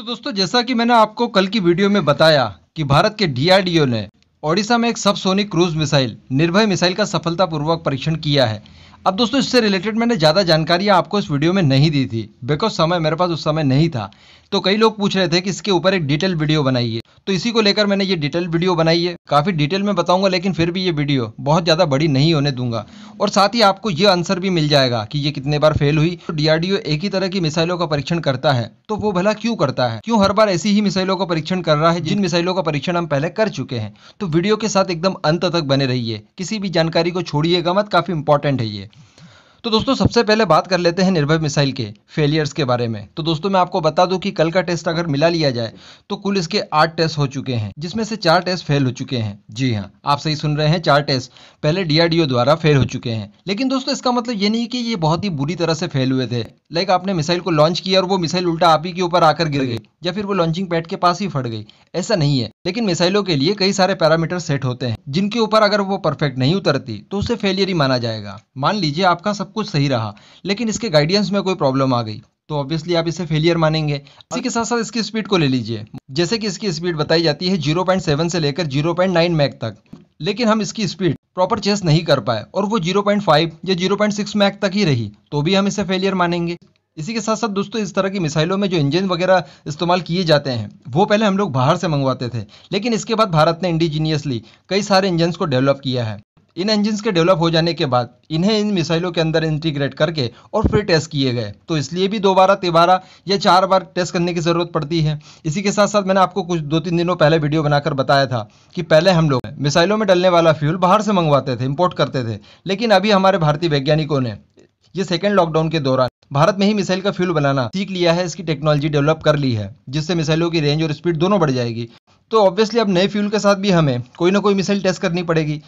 तो दोस्तों जैसा कि मैंने आपको कल की वीडियो में बताया कि भारत के डीआरडीओ ने ओडिशा में एक सब क्रूज मिसाइल निर्भय मिसाइल का सफलतापूर्वक परीक्षण किया है अब दोस्तों इससे रिलेटेड मैंने ज़्यादा जानकारी आपको इस वीडियो में नहीं दी थी बिकॉज समय मेरे पास उस समय नहीं था तो कई लोग पूछ रहे थे कि इसके ऊपर एक डिटेल वीडियो बनाइए तो इसी को लेकर मैंने ये डिटेल वीडियो बनाई है काफ़ी डिटेल में बताऊंगा लेकिन फिर भी ये वीडियो बहुत ज़्यादा बड़ी नहीं होने दूंगा और साथ ही आपको ये आंसर भी मिल जाएगा कि ये कितने बार फेल हुई तो डीआरडीओ एक ही तरह की मिसाइलों का परीक्षण करता है तो वो भला क्यों करता है क्यों हर बार ऐसी ही मिसाइलों का परीक्षण कर रहा है जिन मिसाइलों का परीक्षण हम पहले कर चुके हैं तो वीडियो के साथ एकदम अंत तक बने रहिए किसी भी जानकारी को छोड़िएगा मत काफ़ी इंपॉर्टेंट है ये तो दोस्तों सबसे पहले बात कर लेते हैं निर्भय मिसाइल के फेलियर्स के बारे में तो दोस्तों मैं आपको बता दूं कि कल का टेस्ट अगर मिला लिया जाए तो कुल इसके आठ टेस्ट हो चुके हैं जिसमें से चार टेस्ट फेल हो चुके हैं जी हाँ आप सही सुन रहे हैं चार टेस्ट पहले डीआरडीओ द्वारा फेल हो चुके हैं लेकिन दोस्तों इसका मतलब ये नहीं कि ये बहुत ही बुरी तरह से फेल हुए थे लाइक आपने मिसाइल को लॉन्च किया और वो मिसाइल उल्टा आप ही के ऊपर आकर गिर गई या फिर वो लॉन्चिंग पैड के पास ही फट गई ऐसा नहीं है लेकिन मिसाइलों के लिए कई सारे पैरामीटर सेट होते हैं जिनके ऊपर अगर वो परफेक्ट नहीं उतरती तो उसे फेलियर ही माना जाएगा मान लीजिए आपका सब कुछ सही रहा लेकिन इसके गाइडेंस में कोई प्रॉब्लम आ गई तो ऑब्वियसली आप इसे फेलियर मानेंगे इसी के साथ साथ इसकी स्पीड को ले लीजिए जैसे कि इसकी स्पीड बताई जाती है 0.7 से लेकर 0.9 मैक तक लेकिन हम इसकी स्पीड प्रॉपर चेस नहीं कर पाए और वो 0.5 या 0.6 मैक तक ही रही तो भी हम इसे फेलियर मानेंगे इसी के साथ साथ दोस्तों इस तरह की मिसाइलों में जो इंजन वगैरह इस्तेमाल किए जाते हैं वो पहले हम लोग बाहर से मंगवाते थे लेकिन इसके बाद भारत ने इंडिजीनियसली कई सारे इंजन को डेवलप किया है इन इंजिन के डेवलप हो जाने के बाद इन्हें इन मिसाइलों के अंदर इंटीग्रेट करके और फिर टेस्ट किए गए तो इसलिए भी दोबारा तिबारा या चार बार टेस्ट करने की ज़रूरत पड़ती है इसी के साथ साथ मैंने आपको कुछ दो तीन दिनों पहले वीडियो बनाकर बताया था कि पहले हम लोग मिसाइलों में डलने वाला फ्यूल बाहर से मंगवाते थे इम्पोर्ट करते थे लेकिन अभी हमारे भारतीय वैज्ञानिकों ने ये सेकेंड लॉकडाउन के दौरान भारत में ही मिसाइल का फ्यूल बनाना सीख लिया है इसकी टेक्नोलॉजी डेवलप कर ली है जिससे मिसाइलों की रेंज और स्पीड दोनों बढ़ जाएगी तो ऑब्वियसली अब नए फ्यूल के साथ भी हमें कोई ना कोई मिसाइल टेस्ट करनी पड़ेगी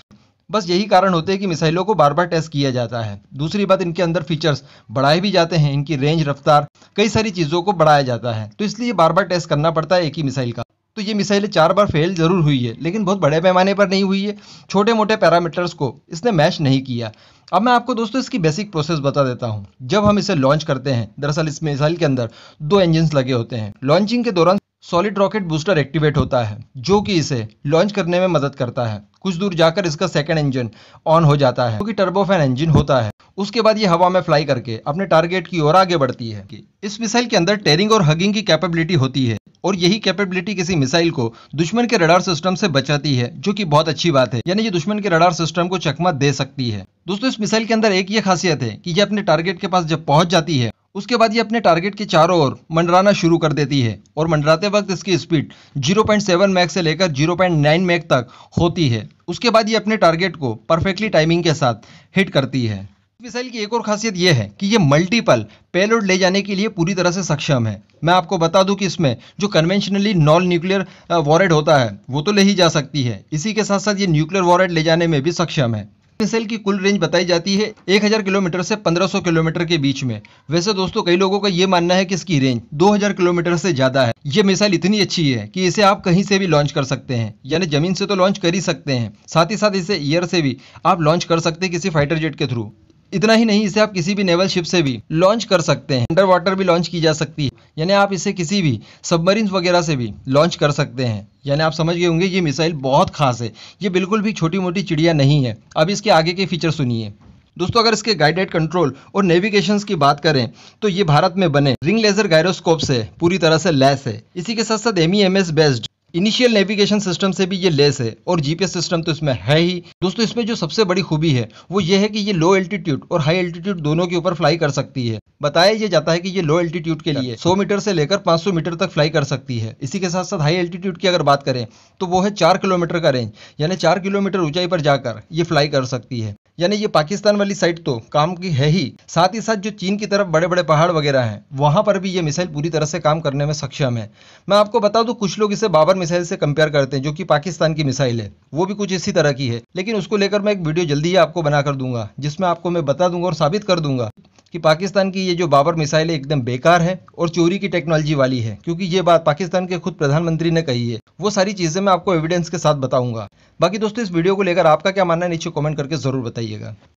बस यही कारण होते हैं कि मिसाइलों को बार बार टेस्ट किया जाता है दूसरी बात इनके अंदर फीचर्स बढ़ाए भी जाते हैं इनकी रेंज रफ्तार कई सारी चीज़ों को बढ़ाया जाता है तो इसलिए बार बार टेस्ट करना पड़ता है एक ही मिसाइल का तो ये मिसाइलें चार बार फेल जरूर हुई है लेकिन बहुत बड़े पैमाने पर नहीं हुई है छोटे मोटे पैरामीटर्स को इसने मैच नहीं किया अब मैं आपको दोस्तों इसकी बेसिक प्रोसेस बता देता हूँ जब हम इसे लॉन्च करते हैं दरअसल इस मिसाइल के अंदर दो इंजन्स लगे होते हैं लॉन्चिंग के दौरान सॉलिड रॉकेट बूस्टर एक्टिवेट होता है जो कि इसे लॉन्च करने में मदद करता है कुछ दूर जाकर इसका सेकेंड इंजन ऑन हो जाता है क्योंकि तो टर्बोफैन इंजन होता है उसके बाद ये हवा में फ्लाई करके अपने टारगेट की ओर आगे बढ़ती है इस मिसाइल के अंदर टेरिंग और हगिंग की कैपेबिलिटी होती है और यही कैपेबिलिटी किसी मिसाइल को दुश्मन के रडार सिस्टम से बचाती है जो कि बहुत अच्छी बात है यानी ये दुश्मन के रडार सिस्टम को चकमा दे सकती है दोस्तों इस मिसाइल के अंदर एक ये खासियत है कि ये अपने टारगेट के पास जब पहुंच जाती है उसके बाद ये अपने टारगेट के चारों ओर मंडराना शुरू कर देती है और मंडराते वक्त इसकी स्पीड 0.7 मैक से लेकर 0.9 मैक तक होती है उसके बाद ये अपने टारगेट को परफेक्टली टाइमिंग के साथ हिट करती है मिसाइल की एक और खासियत यह है कि ये मल्टीपल पेलोड ले जाने के लिए पूरी तरह से सक्षम है मैं आपको बता दूं कि इसमें जो कन्वेंशनली नॉन न्यूक्लियर वॉरेड होता है वो तो ले ही जा सकती है इसी के साथ साथ ये न्यूक्लियर वॉरेड ले जाने में भी सक्षम है स्पेशल की कुल रेंज बताई जाती है 1000 किलोमीटर से 1500 किलोमीटर के बीच में वैसे दोस्तों कई लोगों का ये मानना है कि इसकी रेंज 2000 किलोमीटर से ज्यादा है ये मिसाइल इतनी अच्छी है कि इसे आप कहीं से भी लॉन्च कर सकते हैं यानी जमीन से तो लॉन्च कर ही सकते हैं साथ ही साथ इसे एयर से भी आप लॉन्च कर सकते हैं किसी फाइटर जेट के थ्रू इतना ही नहीं इसे आप किसी भी नेवल शिप से भी लॉन्च कर सकते हैं अंडर वाटर भी लॉन्च की जा सकती है यानी आप इसे किसी भी सबमरीन वगैरह से भी लॉन्च कर सकते हैं यानी आप समझ गए होंगे ये मिसाइल बहुत खास है ये बिल्कुल भी छोटी मोटी चिड़िया नहीं है अब इसके आगे के फीचर सुनिए दोस्तों अगर इसके गाइडेड कंट्रोल और नेविगेशन की बात करें तो ये भारत में बने रिंग लेजर गायरोस्कोप से पूरी तरह से लैस है इसी के साथ साथ M based initial navigation system से भी ये लेस है और जीपीएस सिस्टम तो इसमें है ही दोस्तों इसमें जो सबसे बड़ी खूबी है वो ये है कि ये लो एल्टीट्यूड और हाई एल्टीट्यूड दोनों के ऊपर फ्लाई कर सकती है बताया ये जाता है कि ये लो एल्टीट्यूड के लिए 100 मीटर से लेकर 500 मीटर तक फ्लाई कर सकती है इसी के साथ साथ हाई एल्टीट्यूड की अगर बात करें तो वो है चार किलोमीटर का रेंज यानी चार किलोमीटर ऊंचाई पर जाकर ये फ्लाई कर सकती है यानी ये पाकिस्तान वाली साइड तो काम की है ही साथ ही साथ जो चीन की तरफ बड़े बड़े पहाड़ वगैरह हैं वहां पर भी ये मिसाइल पूरी तरह से काम करने में सक्षम है मैं आपको बता दूं कुछ लोग इसे बाबर मिसाइल से कंपेयर करते हैं जो कि पाकिस्तान की मिसाइल है वो भी कुछ इसी तरह की है लेकिन उसको लेकर मैं एक वीडियो जल्दी ही आपको बना कर दूंगा जिसमें आपको मैं बता दूंगा और साबित कर दूंगा कि पाकिस्तान की ये जो बाबर मिसाइल है एकदम बेकार है और चोरी की टेक्नोलॉजी वाली है क्योंकि ये बात पाकिस्तान के खुद प्रधानमंत्री ने कही है वो सारी चीज़ें मैं आपको एविडेंस के साथ बताऊंगा बाकी दोस्तों इस वीडियो को लेकर आपका क्या मानना है नीचे कमेंट करके जरूर बताइए बताइएगा